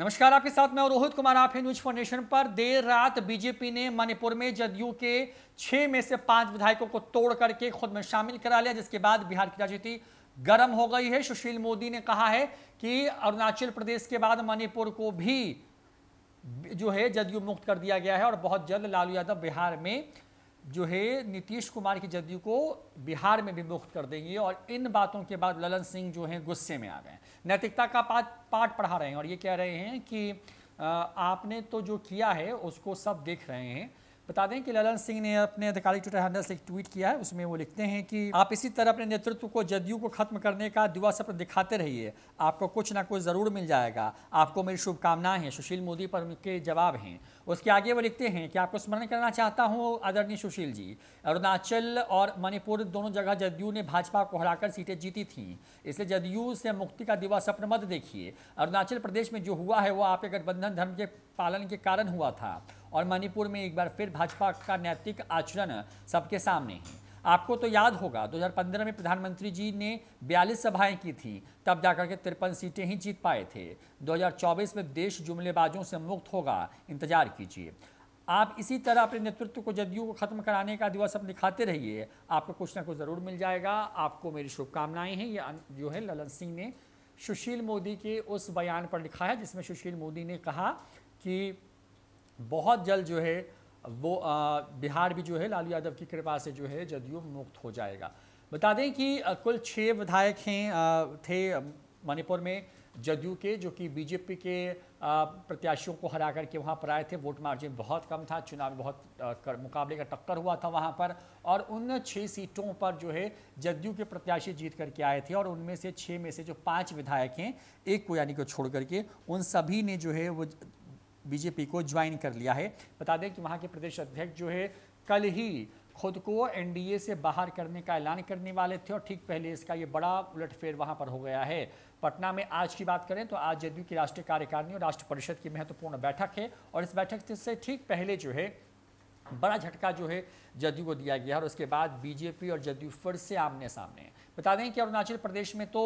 नमस्कार आपके साथ मैं रोहित कुमार आप है न्यूज फाउंडेशन पर देर रात बीजेपी ने मणिपुर में जदयू के छह में से पांच विधायकों को तोड़ करके खुद में शामिल करा लिया जिसके बाद बिहार की राजनीति गर्म हो गई है सुशील मोदी ने कहा है कि अरुणाचल प्रदेश के बाद मणिपुर को भी जो है जदयू मुक्त कर दिया गया है और बहुत जल्द लालू यादव बिहार में जो है नीतीश कुमार की जदयू को बिहार में भी मुक्त कर देंगे और इन बातों के बाद ललन सिंह जो हैं गुस्से में आ गए नैतिकता का पाठ पाठ पढ़ा रहे हैं और ये कह रहे हैं कि आपने तो जो किया है उसको सब देख रहे हैं बता दें कि ललन सिंह ने अपने आधिकारिक ट्विटर हैंडल से एक ट्वीट किया है उसमें वो लिखते हैं कि आप इसी तरह अपने नेतृत्व को जदयू को खत्म करने का दुआ सपन दिखाते रहिए आपको कुछ ना कुछ ज़रूर मिल जाएगा आपको मेरी शुभकामनाएं हैं सुशील मोदी पर उनके जवाब हैं उसके आगे वो लिखते हैं कि आपको स्मरण करना चाहता हूँ आदरणीय सुशील जी अरुणाचल और मणिपुर दोनों जगह जदयू ने भाजपा को हराकर सीटें जीती थीं इसलिए जदयू से मुक्ति का दिवा सपन मत देखिए अरुणाचल प्रदेश में जो हुआ है वो आपके गठबंधन धर्म के पालन के कारण हुआ था और मणिपुर में एक बार फिर भाजपा का नैतिक आचरण सबके सामने है आपको तो याद होगा 2015 में प्रधानमंत्री जी ने 42 सभाएं की थी तब जाकर के तिरपन सीटें ही जीत पाए थे 2024 में देश जुमलेबाजों से मुक्त होगा इंतजार कीजिए आप इसी तरह अपने नेतृत्व को जदयू को खत्म कराने का दिवस अपने दिखाते रहिए आपको कुछ ना कुछ ज़रूर मिल जाएगा आपको मेरी शुभकामनाएं हैं ये जो है ललन सिंह ने सुशील मोदी के उस बयान पर लिखा है जिसमें सुशील मोदी ने कहा कि बहुत जल्द जो है वो आ, बिहार भी जो है लालू यादव की कृपा से जो है जदयू मुक्त हो जाएगा बता दें कि कुल छः विधायक हैं थे मणिपुर में जदयू के जो कि बीजेपी के प्रत्याशियों को हरा करके वहाँ पर आए थे वोट मार्जिन बहुत कम था चुनाव बहुत कर, मुकाबले का टक्कर हुआ था वहाँ पर और उन छः सीटों पर जो है जदयू के प्रत्याशी जीत करके आए थे और उनमें से छः में से जो पांच विधायक हैं एक को यानी को छोड़ करके उन सभी ने जो है वो बीजेपी को ज्वाइन कर लिया है बता दें कि वहाँ के प्रदेश अध्यक्ष जो है कल ही खुद को एनडीए से बाहर करने का ऐलान करने वाले थे और ठीक पहले इसका ये बड़ा उलटफेर वहाँ पर हो गया है पटना में आज की बात करें तो आज जदयू की राष्ट्रीय कार्यकारिणी और राष्ट्र परिषद की महत्वपूर्ण बैठक है और इस बैठक से ठीक पहले जो है बड़ा झटका जो है जदयू को दिया गया है और उसके बाद बीजेपी और जदयू फिर से आमने सामने हैं बता दें कि अरुणाचल प्रदेश में तो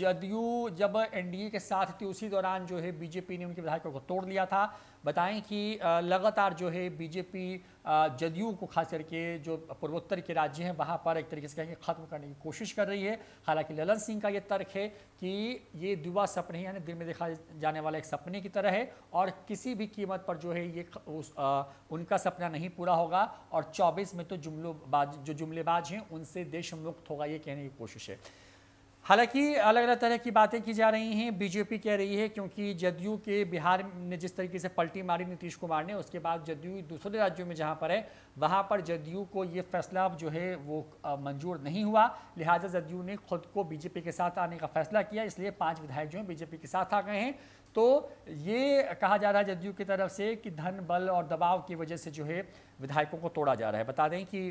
जदयू जब एनडीए के साथ थी उसी दौरान जो है बीजेपी ने उनके विधायकों को तोड़ लिया था बताएं कि लगातार जो है बीजेपी जदयू को खास करके जो पूर्वोत्तर के राज्य हैं वहाँ पर एक तरीके से कहेंगे खत्म करने की कोशिश कर रही है हालांकि ललन सिंह का ये तर्क है कि ये दुआ सपने यानी दिन में देखा जाने वाला एक सपने की तरह है और किसी भी कीमत पर जो है ये उस, आ, उनका सपना नहीं पूरा पूरा होगा और 24 में तो जुमलोबाज जो जुमलेबाज हैं उनसे देश मुक्त होगा ये कहने की कोशिश है हालांकि अलग अलग तरह की बातें की जा रही हैं बीजेपी कह रही है क्योंकि जदयू के बिहार ने जिस तरीके से पलटी मारी नीतीश कुमार ने उसके बाद जदयू दूसरे राज्यों में जहां पर है वहां पर जदयू को ये फैसला जो है वो मंजूर नहीं हुआ लिहाजा जदयू ने खुद को बीजेपी के साथ आने का फैसला किया इसलिए पांच विधायक जो हैं बीजेपी के साथ आ गए हैं तो ये कहा जा रहा है जदयू की तरफ से कि धन बल और दबाव की वजह से जो है विधायकों को तोड़ा जा रहा है बता दें कि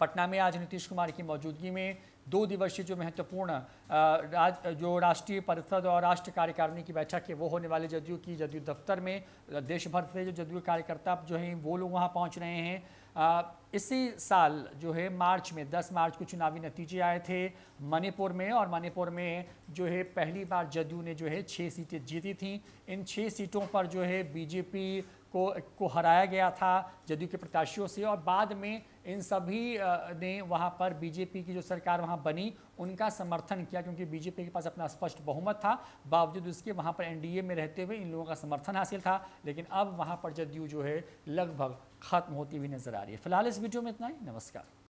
पटना में आज नीतीश कुमार की मौजूदगी में दो दिवसीय जो महत्वपूर्ण राज जो राष्ट्रीय परिषद और राष्ट्र कार्यकारिणी की बैठक है वो होने वाले जदयू की जदयू दफ्तर में देश भर से जो जदयू कार्यकर्ता जो हैं वो लोग वहाँ पहुँच रहे हैं आ, इसी साल जो है मार्च में 10 मार्च को चुनावी नतीजे आए थे मणिपुर में और मणिपुर में जो है पहली बार जदयू ने जो है छः सीटें जीती थीं इन छः सीटों पर जो है बीजेपी को को हराया गया था जदयू के प्रत्याशियों से और बाद में इन सभी ने वहाँ पर बीजेपी की जो सरकार वहाँ बनी उनका समर्थन किया क्योंकि बीजेपी के पास अपना स्पष्ट बहुमत था बावजूद उसके वहाँ पर एनडीए में रहते हुए इन लोगों का समर्थन हासिल था लेकिन अब वहाँ पर जदयू जो है लगभग खत्म होती हुई नजर आ रही है फिलहाल इस वीडियो में इतना ही नमस्कार